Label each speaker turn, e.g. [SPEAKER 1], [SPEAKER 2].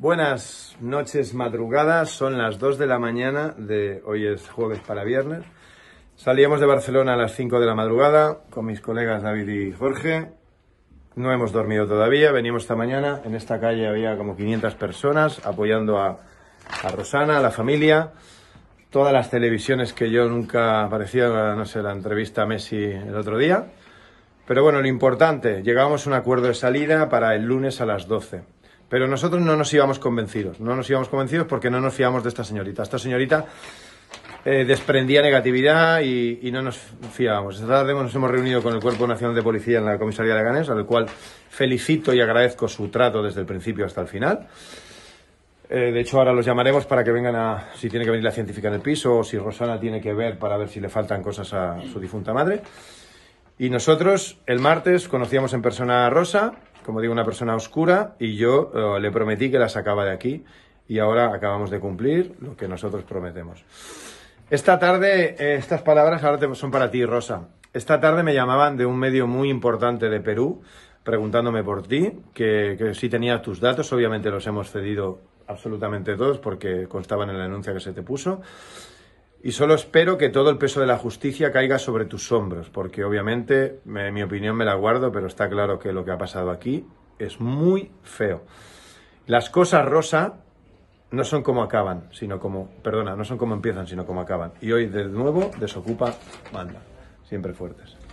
[SPEAKER 1] Buenas noches, madrugadas. Son las 2 de la mañana de hoy es jueves para viernes. Salíamos de Barcelona a las 5 de la madrugada con mis colegas David y Jorge. No hemos dormido todavía, venimos esta mañana. En esta calle había como 500 personas apoyando a, Rosana, a la familia. Todas las televisiones que yo nunca aparecía, no sé, la entrevista a Messi el otro día. Pero bueno, lo importante, llegamos a un acuerdo de salida para el lunes a las 12. Pero nosotros no nos íbamos convencidos, no nos íbamos convencidos porque no nos fiamos de esta señorita. Esta señorita eh, desprendía negatividad y, no nos fiábamos. Esta tarde nos hemos reunido con el Cuerpo Nacional de Policía en la Comisaría de Ganes, al cual felicito y agradezco su trato desde el principio hasta el final. Eh, de hecho, ahora los llamaremos para que vengan a. si tiene que venir la científica en el piso o si Rosana tiene que ver para ver si le faltan cosas a su difunta madre. Y nosotros, el martes, conocíamos en persona a Rosa, como digo, una persona oscura y yo eh, le prometí que la sacaba de aquí y ahora acabamos de cumplir lo que nosotros prometemos. Esta tarde, eh, estas palabras ahora son para ti, Rosa. Esta tarde me llamaban de un medio muy importante de Perú preguntándome por ti, que, si tenías tus datos, obviamente los hemos cedido absolutamente todos porque constaban en la denuncia que se te puso. Y solo espero que todo el peso de la justicia caiga sobre tus hombros, porque obviamente mi opinión me la guardo, pero está claro que lo que ha pasado aquí es muy feo. Las cosas rosa no son como acaban, sino como, perdona, no son como empiezan, sino como acaban. Y hoy de nuevo desocupa, manda. Siempre fuertes.